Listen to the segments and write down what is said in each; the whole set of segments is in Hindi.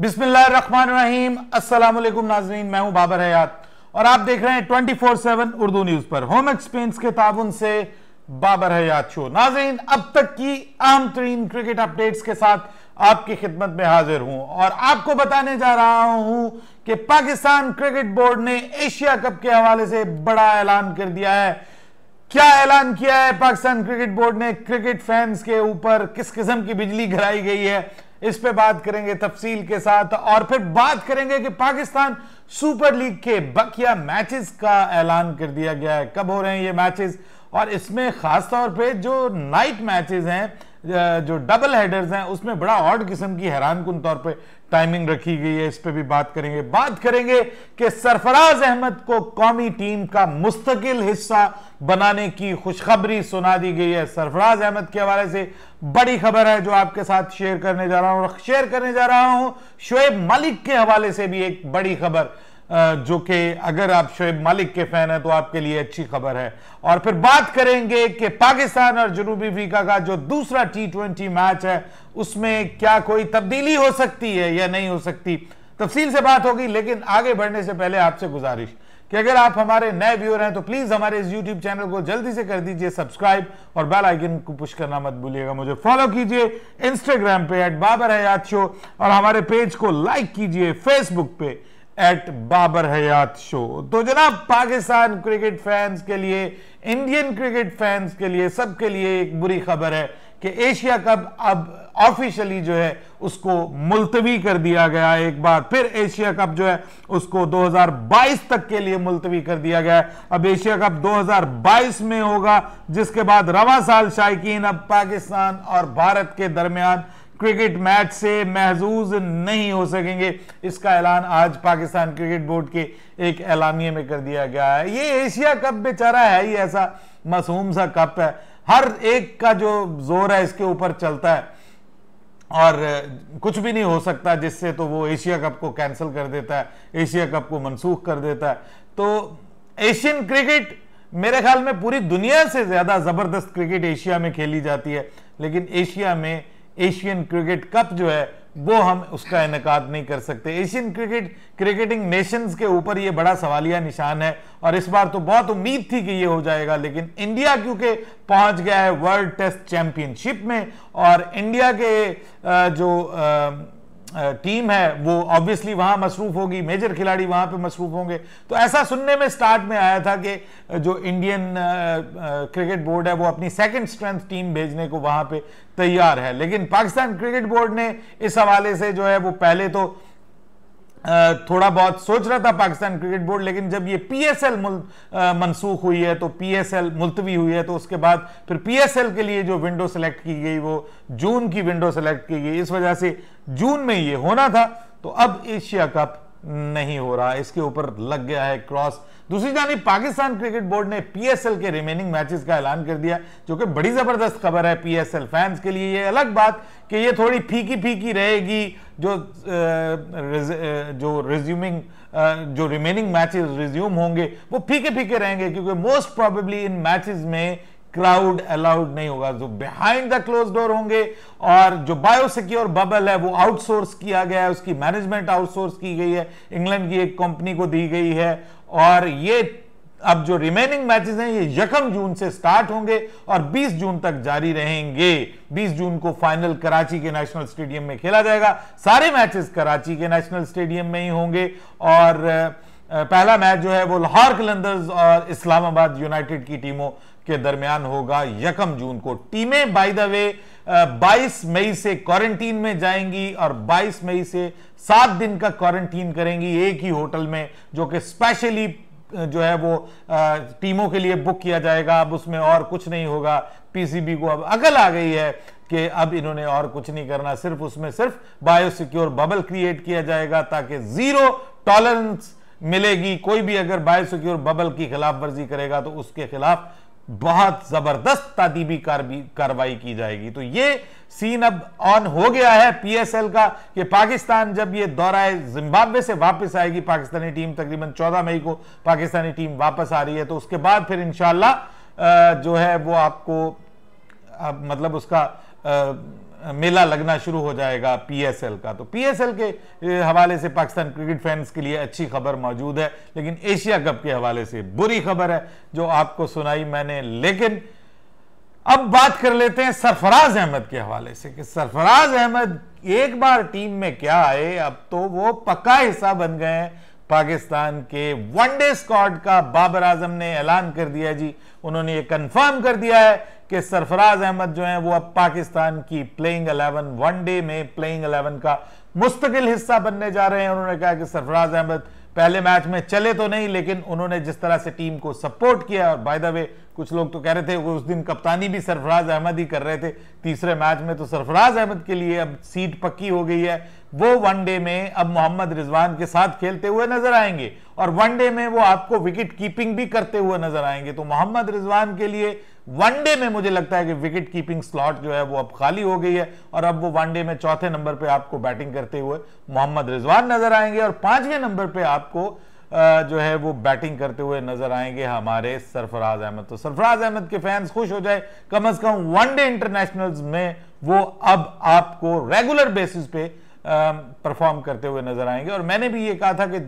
बिस्मिल्लाम असलम नाजरीन मैं हूं बाबर हयात और आप देख रहे हैं 24/7 उर्दू न्यूज पर होम एक्सपेंस के ताबन से बाबर हयात शो नाजरीन अब तक की अहम तरीन क्रिकेट अपडेट्स के साथ आपकी खिदमत में हाजिर हूं और आपको बताने जा रहा हूं कि पाकिस्तान क्रिकेट बोर्ड ने एशिया कप के हवाले से बड़ा ऐलान कर दिया है क्या ऐलान किया है पाकिस्तान क्रिकेट बोर्ड ने क्रिकेट फैंस के ऊपर किस किस्म की बिजली घराई गई है इस पे बात करेंगे तफसील के साथ और फिर बात करेंगे कि पाकिस्तान सुपर लीग के बकिया मैचेस का ऐलान कर दिया गया है कब हो रहे हैं ये मैचेस और इसमें खासतौर पे जो नाइट मैचेस हैं जो डबल हेडर्स हैं उसमें बड़ा ऑड किस्म की हैरान कन तौर पे टाइमिंग रखी गई है इस पर भी बात करेंगे बात करेंगे कि सरफराज अहमद को कौमी टीम का मुस्तकिल हिस्सा बनाने की खुशखबरी सुना दी गई है सरफराज अहमद के हवाले से बड़ी खबर है जो आपके साथ शेयर करने जा रहा हूं शेयर करने जा रहा हूं शुएब मलिक के हवाले से भी एक बड़ी खबर जो कि अगर आप शोएब मालिक के फैन हैं तो आपके लिए अच्छी खबर है और फिर बात करेंगे कि पाकिस्तान और जनूबी अफ्रीका का जो दूसरा टी ट्वेंटी मैच है उसमें क्या कोई तब्दीली हो सकती है या नहीं हो सकती तफसील से बात होगी लेकिन आगे बढ़ने से पहले आपसे गुजारिश कि अगर आप हमारे नए व्यूअर हैं तो प्लीज़ हमारे इस यूट्यूब चैनल को जल्दी से कर दीजिए सब्सक्राइब और बेल आइकन को पुश करना मत भूलिएगा मुझे फॉलो कीजिए इंस्टाग्राम पे एट बाबर हयात शो और हमारे पेज को लाइक कीजिए फेसबुक पे एट बाबर हयात शो तो जनाब पाकिस्तान क्रिकेट फैंस के लिए इंडियन क्रिकेट फैंस के लिए सबके लिए एक बुरी खबर है कि एशिया कप अब ऑफिशियली जो है उसको मुलतवी कर दिया गया एक बार फिर एशिया कप जो है उसको 2022 तक के लिए मुलतवी कर दिया गया अब एशिया कप 2022 में होगा जिसके बाद रवा साल शायकीन अब पाकिस्तान और भारत के दरमियान क्रिकेट मैच से महजूज नहीं हो सकेंगे इसका ऐलान आज पाकिस्तान क्रिकेट बोर्ड के एक ऐलानिए में कर दिया गया है ये एशिया कप बेचारा है ही ऐसा मासूम सा कप है हर एक का जो जोर है इसके ऊपर चलता है और कुछ भी नहीं हो सकता जिससे तो वो एशिया कप को कैंसिल कर देता है एशिया कप को मनसूख कर देता है तो एशियन क्रिकेट मेरे ख्याल में पूरी दुनिया से ज़्यादा ज़बरदस्त क्रिकेट एशिया में खेली जाती है लेकिन एशिया में एशियन क्रिकेट कप जो है वो हम उसका इनका नहीं कर सकते एशियन क्रिकेट क्रिकेटिंग नेशंस के ऊपर ये बड़ा सवालिया निशान है और इस बार तो बहुत उम्मीद थी कि ये हो जाएगा लेकिन इंडिया क्योंकि पहुंच गया है वर्ल्ड टेस्ट चैंपियनशिप में और इंडिया के जो टीम है वो ऑब्वियसली वहां मसरूफ होगी मेजर खिलाड़ी वहां पे मसरूफ होंगे तो ऐसा सुनने में स्टार्ट में आया था कि जो इंडियन क्रिकेट बोर्ड है वो अपनी सेकंड स्ट्रेंथ टीम भेजने को वहां पे तैयार है लेकिन पाकिस्तान क्रिकेट बोर्ड ने इस हवाले से जो है वो पहले तो थोड़ा बहुत सोच रहा था पाकिस्तान क्रिकेट बोर्ड लेकिन जब ये पीएसएल मनसूख हुई है तो पीएसएल मुलतवी हुई है तो उसके बाद फिर पीएसएल के लिए जो विंडो सेलेक्ट की गई वो जून की विंडो सेलेक्ट की गई इस वजह से जून में ये होना था तो अब एशिया कप नहीं हो रहा इसके ऊपर लग गया है क्रॉस दूसरी जानी पाकिस्तान क्रिकेट बोर्ड ने पीएसएल के रिमेनिंग मैचेस का ऐलान कर दिया जो कि बड़ी ज़बरदस्त खबर है पीएसएल फैंस के लिए ये अलग बात कि ये थोड़ी फीकी फीकी रहेगी जो जो रिज्यूमिंग जो रिमेनिंग मैचेस रिज्यूम होंगे वो फीके फीके रहेंगे क्योंकि मोस्ट प्रॉबेबली इन मैचेस में क्राउड अलाउड नहीं होगा जो बिहाइंड द क्लोज डोर होंगे और जो बायोसिक्योर बबल है वो आउटसोर्स किया गया है उसकी मैनेजमेंट आउटसोर्स की गई है इंग्लैंड की एक कंपनी को दी गई है और ये अब जो रिमेनिंग मैचेस हैं ये यकम जून से स्टार्ट होंगे और 20 जून तक जारी रहेंगे 20 जून को फाइनल कराची के नेशनल स्टेडियम में खेला जाएगा सारे मैचेस कराची के नेशनल स्टेडियम में ही होंगे और पहला मैच जो है वो लाहौर कलंदर्स और इस्लामाबाद यूनाइटेड की टीमों के दरमियान होगा यकम जून को टीमें बाय द वे 22 मई से क्वारंटीन में जाएंगी और 22 मई से सात दिन का क्वारंटीन करेंगी एक ही होटल में जो कि स्पेशली जो है वो टीमों के लिए बुक किया जाएगा अब उसमें और कुछ नहीं होगा पीसीबी को अब अकल आ गई है कि अब इन्होंने और कुछ नहीं करना सिर्फ उसमें सिर्फ बायोसिक्योर बबल क्रिएट किया जाएगा ताकि जीरो टॉलरेंस मिलेगी कोई भी अगर बायोसिक्योर बबल की खिलाफ वर्जी करेगा तो उसके खिलाफ बहुत जबरदस्त तादीबी कार्रवाई की जाएगी तो ये सीन अब ऑन हो गया है पीएसएल का कि पाकिस्तान जब ये है जिम्बाब्वे से वापस आएगी पाकिस्तानी टीम तकरीबन 14 मई को पाकिस्तानी टीम वापस आ रही है तो उसके बाद फिर इंशाला जो है वो आपको आप, मतलब उसका आ, मेला लगना शुरू हो जाएगा पीएसएल का तो पीएसएल के हवाले से पाकिस्तान क्रिकेट फैंस के लिए अच्छी खबर मौजूद है लेकिन एशिया कप के हवाले से बुरी खबर है जो आपको सुनाई मैंने लेकिन अब बात कर लेते हैं सरफराज अहमद के हवाले से कि सरफराज अहमद एक बार टीम में क्या आए अब तो वो पक्का हिस्सा बन गए हैं पाकिस्तान के वनडे स्क्वाड का बाबर आजम ने ऐलान कर दिया जी उन्होंने ये कंफर्म कर दिया है कि सरफराज अहमद जो है वो अब पाकिस्तान की प्लेइंग अलेवन वनडे में प्लेइंग अलेवन का मुस्तकिल हिस्सा बनने जा रहे हैं उन्होंने कहा कि सरफराज अहमद पहले मैच में चले तो नहीं लेकिन उन्होंने जिस तरह से टीम को सपोर्ट किया और बाय द वे कुछ लोग तो कह रहे थे वो उस दिन कप्तानी भी सरफराज अहमद ही कर रहे थे तीसरे मैच में तो सरफराज अहमद के लिए अब सीट पक्की हो गई है वो वनडे में अब मोहम्मद रिजवान के साथ खेलते हुए नजर आएंगे और वनडे में वो आपको विकेट कीपिंग भी करते हुए नजर आएंगे तो मोहम्मद रिजवान के लिए वनडे में मुझे लगता है कि विकेट कीपिंग स्लॉट जो है वो अब खाली हो गई है और अब वो वनडे में चौथे नंबर पे आपको बैटिंग करते हुए मोहम्मद रिजवान नजर आएंगे और पांचवें नंबर पे आपको जो है वो बैटिंग करते हुए नजर आएंगे हमारे सरफराज अहमद तो सरफराज अहमद के फैंस खुश हो जाए कम अज कम वनडे इंटरनेशनल्स में वो अब आपको रेगुलर बेसिस पे परफॉर्म करते हुए नजर आएंगे और मैंने भी ये कहा था कि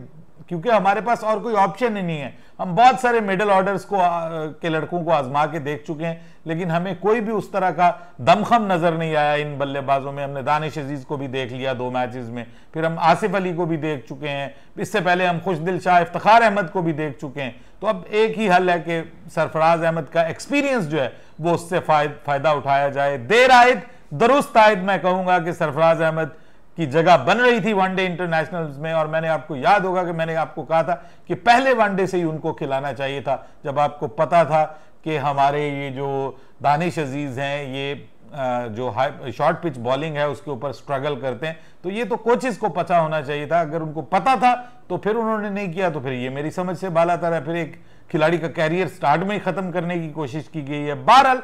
क्योंकि हमारे पास और कोई ऑप्शन ही नहीं है हम बहुत सारे मिडिल ऑर्डर्स को आ, के लड़कों को आजमा के देख चुके हैं लेकिन हमें कोई भी उस तरह का दमखम नजर नहीं आया इन बल्लेबाजों में हमने दानिश अजीज को भी देख लिया दो मैचेस में फिर हम आसिफ अली को भी देख चुके हैं इससे पहले हम खुशदिल शाह इफ्तार अहमद को भी देख चुके हैं तो अब एक ही हल है कि सरफराज अहमद का एक्सपीरियंस जो है वो उससे फायदा उठाया जाए देर आयद दुरुस्त आयद मैं कहूँगा कि सरफराज अहमद की जगह बन रही थी वनडे इंटरनेशनल्स में और मैंने आपको याद होगा कि मैंने आपको कहा था कि पहले वनडे से ही उनको खिलाना चाहिए था जब आपको पता था कि हमारे ये जो दानिश अजीज़ हैं ये जो हाई शॉर्ट पिच बॉलिंग है उसके ऊपर स्ट्रगल करते हैं तो ये तो कोचिज़ को पता होना चाहिए था अगर उनको पता था तो फिर उन्होंने नहीं किया तो फिर ये मेरी समझ से बाला तरह फिर एक खिलाड़ी का कैरियर स्टार्ट में ही ख़त्म करने की कोशिश की गई है बहरहाल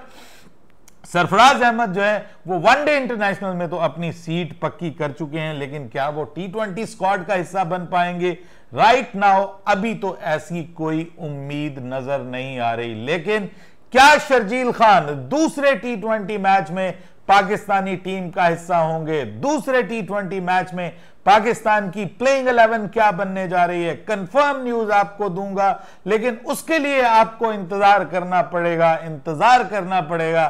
सरफराज अहमद जो है वो वनडे इंटरनेशनल में तो अपनी सीट पक्की कर चुके हैं लेकिन क्या वो टी ट्वेंटी स्क्वाड का हिस्सा बन पाएंगे राइट नाउ अभी तो ऐसी कोई उम्मीद नजर नहीं आ रही लेकिन क्या शर्जील खान दूसरे टी ट्वेंटी मैच में पाकिस्तानी टीम का हिस्सा होंगे दूसरे टी ट्वेंटी मैच में पाकिस्तान की प्लेइंग इलेवन क्या बनने जा रही है कंफर्म न्यूज आपको दूंगा लेकिन उसके लिए आपको इंतजार करना पड़ेगा इंतजार करना पड़ेगा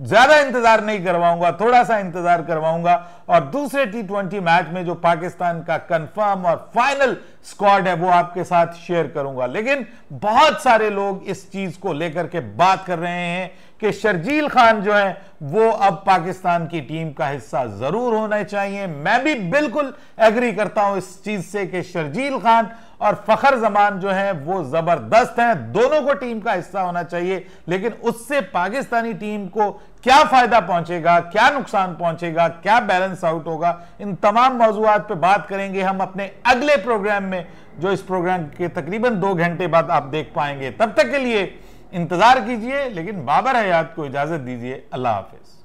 ज्यादा इंतजार नहीं करवाऊंगा थोड़ा सा इंतजार करवाऊंगा और दूसरे टी मैच में जो पाकिस्तान का कंफर्म और फाइनल स्क्वाड है वो आपके साथ शेयर करूंगा लेकिन बहुत सारे लोग इस चीज को लेकर के बात कर रहे हैं कि शर्जील खान जो है वो अब पाकिस्तान की टीम का हिस्सा जरूर होना चाहिए मैं भी बिल्कुल एग्री करता हूं इस चीज से कि शर्जील खान और फखर जमान जो है वो जबरदस्त हैं दोनों को टीम का हिस्सा होना चाहिए लेकिन उससे पाकिस्तानी टीम को क्या फायदा पहुंचेगा क्या नुकसान पहुंचेगा क्या बैलेंस आउट होगा इन तमाम मौजूद पर बात करेंगे हम अपने अगले प्रोग्राम में जो इस प्रोग्राम के तकरीबन दो घंटे बाद आप देख पाएंगे तब तक के लिए इंतजार कीजिए लेकिन बाबर हयात को इजाजत दीजिए अल्लाह हाफिज